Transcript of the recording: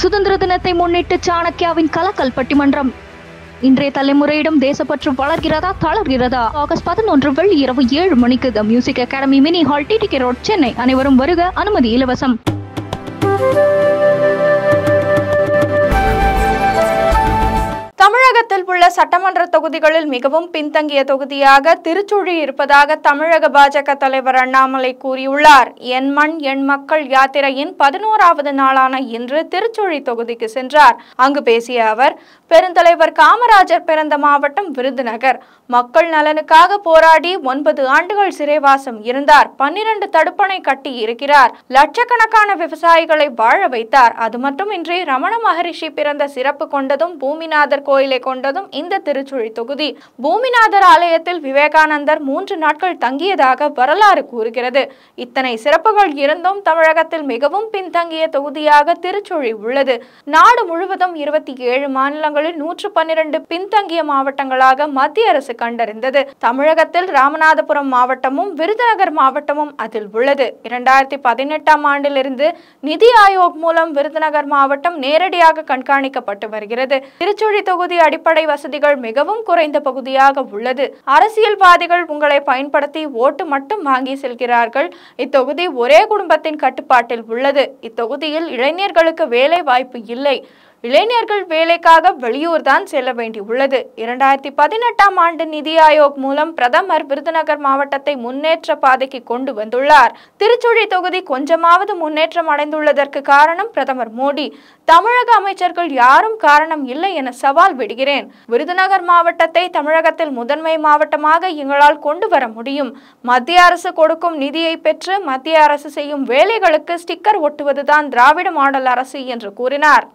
சுதந்திர தினத்தை முன்னிட்டு சாணக்கியாவின் கலக்கல் பட்டிமன்றம் இன்றைய தலைமுறையிடம் தேசப்பற்று வளர்கிறதா தளர்கிறதா ஆகஸ்ட் பதினொன்று வெள்ளி இரவு ஏழு மணிக்கு the music academy mini hall T T K road Chennai அனைவரும் வருக அனுமதி இலவசம் உள்ள சட்டமன்ற தொகுதிகளில் மிகவும் பின்தங்கிய தொகுதியாக திருச்சுழி இருப்பதாக தமிழக பாஜக தலைவர் அண்ணாமலை கூறியுள்ளார் என் மண் என் மக்கள் யாத்திரையின் பதினோராவது நாளான இன்று திருச்சுழி தொகுதிக்கு சென்றார் அங்கு பேசிய அவர் பெருந்தலைவர் காமராஜர் பிறந்த மாவட்டம் விருதுநகர் மக்கள் நலனுக்காக போராடி ஒன்பது ஆண்டுகள் சிறைவாசம் இருந்தார் பன்னிரண்டு தடுப்பணை கட்டி இருக்கிறார் லட்சக்கணக்கான விவசாயிகளை வாழ வைத்தார் அது மட்டுமின்றி ரமண மகரிஷி பிறந்த சிறப்பு கொண்டதும் பூமிநாதர் கோயிலை கொண்டதும் முழுவதும் இந்த திருச்சுழி தொகுதி பூமிநாதர் ஆலயத்தில் விவேகானந்தர் மூன்று நாட்கள் தங்கியதாக வரலாறு கூறுகிறது இத்தனை சிறப்புகள் இருந்தும் தமிழகத்தில் மிகவும் பின்தங்கிய தொகுதியாக திருச்சுழி உள்ளது நாடு முழுவதும் இருபத்தி ஏழு மாநிலங்களில் நூற்று பன்னிரண்டு பின்தங்கிய மாவட்டங்களாக மத்திய அரசு கண்டறிந்தது தமிழகத்தில் ராமநாதபுரம் மாவட்டமும் விருதுநகர் மாவட்டமும் அதில் உள்ளது இரண்டாயிரத்தி பதினெட்டாம் ஆண்டிலிருந்து நிதி ஆயோக் மூலம் விருதுநகர் மாவட்டம் நேரடியாக கண்காணிக்கப்பட்டு வருகிறது திருச்சுழி தொகுதி அடிப்படை வசதிகள் மிகவும் குறைந்த பகுதியாக உள்ளது அரசியல்வாதிகள் உங்களை பயன்படுத்தி ஓட்டு மட்டும் வாங்கி செல்கிறார்கள் இத்தொகுதி ஒரே குடும்பத்தின் கட்டுப்பாட்டில் உள்ளது இத்தொகுதியில் இளைஞர்களுக்கு வேலை வாய்ப்பு இல்லை இளைஞர்கள் வேலைக்காக வெளியூர் தான் செல்ல வேண்டியுள்ளது இரண்டாயிரத்தி பதினெட்டாம் ஆண்டு நிதி ஆயோக் மூலம் பிரதமர் விருதுநகர் மாவட்டத்தை முன்னேற்ற பாதைக்கு கொண்டு வந்துள்ளார் திருச்சுழி தொகுதி கொஞ்சமாவது முன்னேற்றம் அடைந்துள்ளதற்கு காரணம் பிரதமர் மோடி தமிழக அமைச்சர்கள் யாரும் காரணம் இல்லை என சவால் விடுகிறேன் விருதுநகர் மாவட்டத்தை தமிழகத்தில் முதன்மை மாவட்டமாக எங்களால் கொண்டு வர முடியும் மத்திய அரசு கொடுக்கும் நிதியை பெற்று மத்திய அரசு செய்யும் வேலைகளுக்கு ஸ்டிக்கர் ஒட்டுவதுதான் திராவிட மாடல் அரசு என்று கூறினார்